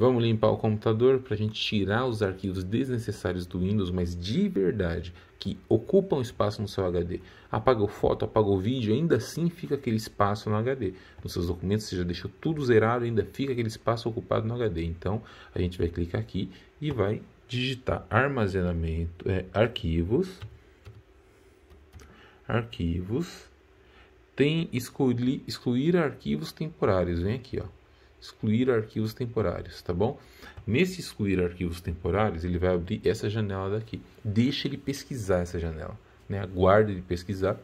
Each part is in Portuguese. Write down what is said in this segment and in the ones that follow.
Vamos limpar o computador para a gente tirar os arquivos desnecessários do Windows, mas de verdade, que ocupam espaço no seu HD. Apagou foto, apagou vídeo, ainda assim fica aquele espaço no HD. Nos seus documentos você já deixou tudo zerado, ainda fica aquele espaço ocupado no HD. Então a gente vai clicar aqui e vai digitar armazenamento, é, arquivos, arquivos, tem excluir, excluir arquivos temporários. Vem aqui, ó excluir arquivos temporários, tá bom? Nesse excluir arquivos temporários, ele vai abrir essa janela daqui. Deixa ele pesquisar essa janela, né? Aguarde ele pesquisar.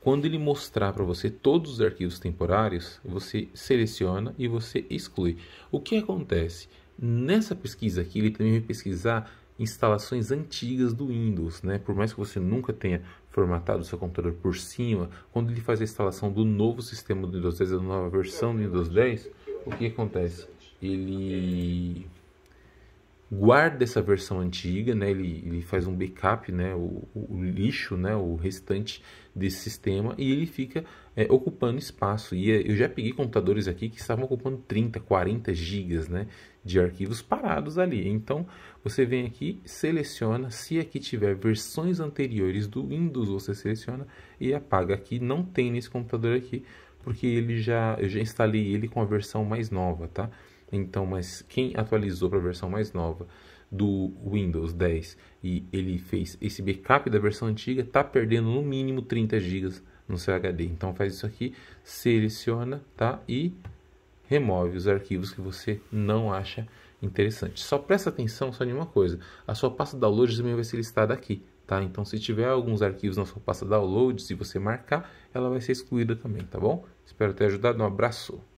Quando ele mostrar para você todos os arquivos temporários, você seleciona e você exclui. O que acontece? Nessa pesquisa aqui, ele também vai pesquisar instalações antigas do Windows, né? Por mais que você nunca tenha formatado o seu computador por cima, quando ele faz a instalação do novo sistema do Windows 10, da nova versão do Windows 10, o que acontece? Ele guarda essa versão antiga, né? ele, ele faz um backup, né? o, o lixo, né? o restante desse sistema e ele fica é, ocupando espaço. E é, eu já peguei computadores aqui que estavam ocupando 30, 40 gigas né? de arquivos parados ali. Então você vem aqui, seleciona, se aqui tiver versões anteriores do Windows, você seleciona e apaga. Aqui não tem nesse computador aqui, porque ele já, eu já instalei ele com a versão mais nova, tá? Então, mas quem atualizou para a versão mais nova do Windows 10 e ele fez esse backup da versão antiga, está perdendo no mínimo 30 GB no seu HD. Então faz isso aqui, seleciona, tá? E remove os arquivos que você não acha interessante. Só presta atenção só em uma coisa, a sua pasta downloads também vai ser listada aqui, tá? Então se tiver alguns arquivos na sua pasta downloads, se você marcar, ela vai ser excluída também, tá bom? Espero ter ajudado, um abraço!